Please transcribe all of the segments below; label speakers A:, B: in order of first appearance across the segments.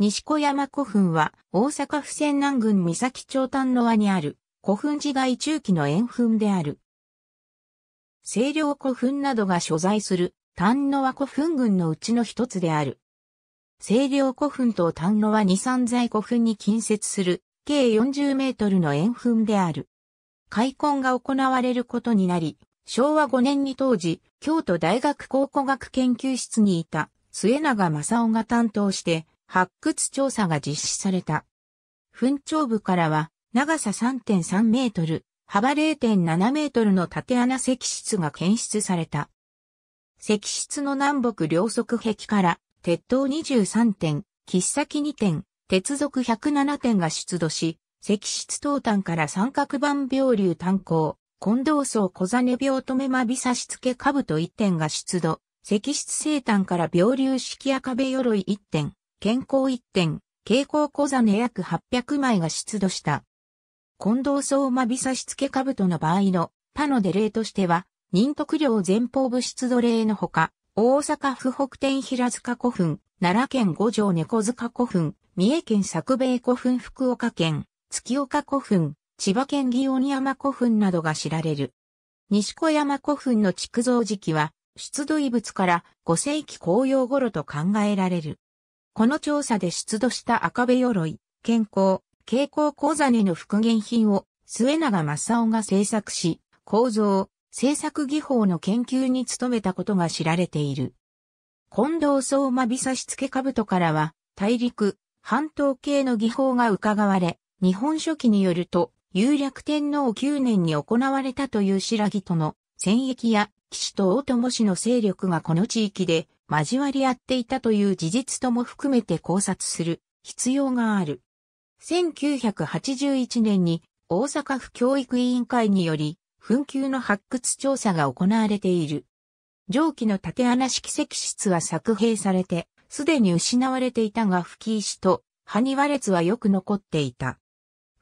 A: 西小山古墳は、大阪府泉南郡三崎町丹野和にある、古墳時代中期の円墳である。清涼古墳などが所在する、丹野和古墳群のうちの一つである。清涼古墳と丹野和二三在古墳に近接する、計40メートルの円墳である。開墾が行われることになり、昭和5年に当時、京都大学考古学研究室にいた末永正夫が担当して、発掘調査が実施された。墳頂部からは長さ3.3メートル、幅0.7メートルの縦穴石室が検出された。石室の南北両側壁から鉄塔23点、切っ先2点、鉄属107点が出土し、石室東端から三角板病流炭鉱、近藤層小金病止め間び差し付け兜1点が出土、石室西端から病流式赤部鎧1点、健康一点、蛍光小座ね約800枚が出土した。近藤相馬美差し付け兜の場合の他のデ例としては、忍徳領前方部出土例のほか、大阪府北天平塚古墳、奈良県五条猫塚古墳、三重県作兵衛古墳福岡県、月岡古墳、千葉県祇園山古墳などが知られる。西小山古墳の築造時期は、出土遺物から5世紀紅葉頃と考えられる。この調査で出土した赤部鎧、健康、蛍光鉱山の復元品を末永正夫が制作し、構造、制作技法の研究に努めたことが知られている。近藤相馬美差し付け兜からは、大陸、半島系の技法が伺われ、日本書紀によると、有略天皇9年に行われたという白木との戦役や、騎士と大友氏の勢力がこの地域で交わり合っていたという事実とも含めて考察する必要がある。1981年に大阪府教育委員会により、紛糾の発掘調査が行われている。蒸気の縦穴式石室は作閉されて、すでに失われていたが吹石と埴輪列はよく残っていた。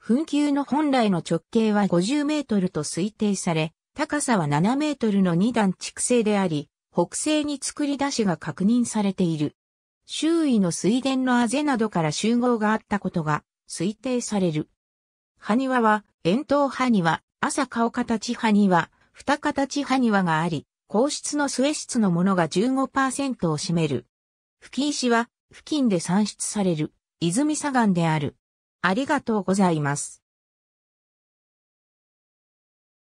A: 紛糾の本来の直径は50メートルと推定され、高さは7メートルの2段築成であり、北西に作り出しが確認されている。周囲の水田のあぜなどから集合があったことが推定される。埴輪は、円筒埴輪、朝顔形埴輪、二形埴輪があり、皇室の末室のものが15%を占める。吹石は、付近で産出される、泉砂岩である。ありがとうございます。